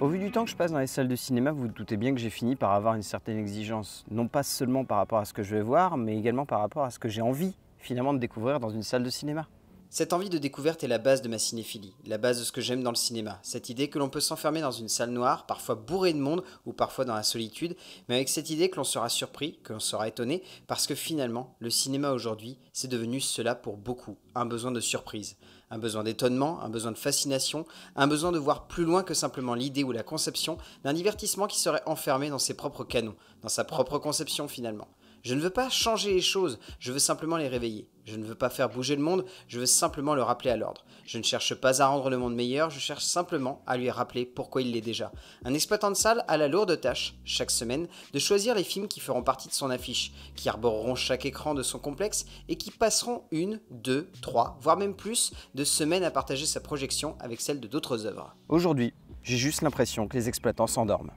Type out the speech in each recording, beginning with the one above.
Au vu du temps que je passe dans les salles de cinéma, vous, vous doutez bien que j'ai fini par avoir une certaine exigence, non pas seulement par rapport à ce que je vais voir, mais également par rapport à ce que j'ai envie finalement de découvrir dans une salle de cinéma. Cette envie de découverte est la base de ma cinéphilie, la base de ce que j'aime dans le cinéma, cette idée que l'on peut s'enfermer dans une salle noire, parfois bourrée de monde ou parfois dans la solitude, mais avec cette idée que l'on sera surpris, que l'on sera étonné, parce que finalement, le cinéma aujourd'hui, c'est devenu cela pour beaucoup, un besoin de surprise, un besoin d'étonnement, un besoin de fascination, un besoin de voir plus loin que simplement l'idée ou la conception d'un divertissement qui serait enfermé dans ses propres canons, dans sa propre conception finalement. Je ne veux pas changer les choses, je veux simplement les réveiller. Je ne veux pas faire bouger le monde, je veux simplement le rappeler à l'ordre. Je ne cherche pas à rendre le monde meilleur, je cherche simplement à lui rappeler pourquoi il l'est déjà. Un exploitant de salle a la lourde tâche, chaque semaine, de choisir les films qui feront partie de son affiche, qui arboreront chaque écran de son complexe et qui passeront une, deux, trois, voire même plus de semaines à partager sa projection avec celle de d'autres œuvres. Aujourd'hui, j'ai juste l'impression que les exploitants s'endorment.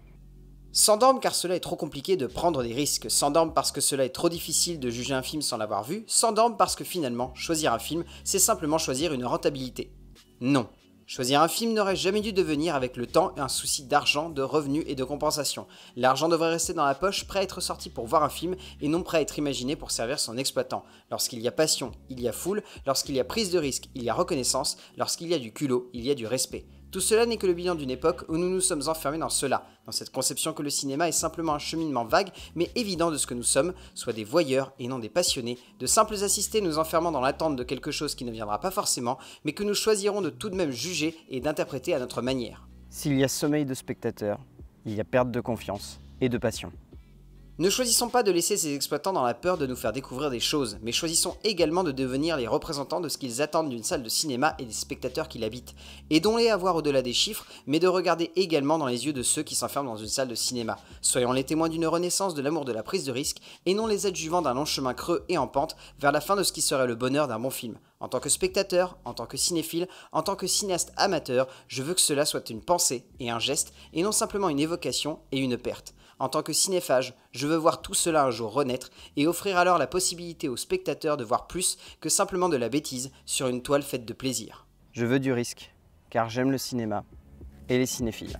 S'endorme car cela est trop compliqué de prendre des risques, s'endorme parce que cela est trop difficile de juger un film sans l'avoir vu, s'endorme parce que finalement, choisir un film, c'est simplement choisir une rentabilité. Non. Choisir un film n'aurait jamais dû devenir avec le temps un souci d'argent, de revenus et de compensation. L'argent devrait rester dans la poche, prêt à être sorti pour voir un film et non prêt à être imaginé pour servir son exploitant. Lorsqu'il y a passion, il y a foule, lorsqu'il y a prise de risque, il y a reconnaissance, lorsqu'il y a du culot, il y a du respect. Tout cela n'est que le bilan d'une époque où nous nous sommes enfermés dans cela, dans cette conception que le cinéma est simplement un cheminement vague mais évident de ce que nous sommes, soit des voyeurs et non des passionnés, de simples assistés nous enfermant dans l'attente de quelque chose qui ne viendra pas forcément, mais que nous choisirons de tout de même juger et d'interpréter à notre manière. S'il y a sommeil de spectateur, il y a perte de confiance et de passion. Ne choisissons pas de laisser ces exploitants dans la peur de nous faire découvrir des choses, mais choisissons également de devenir les représentants de ce qu'ils attendent d'une salle de cinéma et des spectateurs qui l'habitent. Aidons-les avoir au-delà des chiffres, mais de regarder également dans les yeux de ceux qui s'enferment dans une salle de cinéma. Soyons les témoins d'une renaissance de l'amour de la prise de risque, et non les adjuvants d'un long chemin creux et en pente vers la fin de ce qui serait le bonheur d'un bon film. En tant que spectateur, en tant que cinéphile, en tant que cinéaste amateur, je veux que cela soit une pensée et un geste, et non simplement une évocation et une perte. En tant que cinéphage, je veux voir tout cela un jour renaître et offrir alors la possibilité aux spectateurs de voir plus que simplement de la bêtise sur une toile faite de plaisir. Je veux du risque, car j'aime le cinéma et les cinéphiles.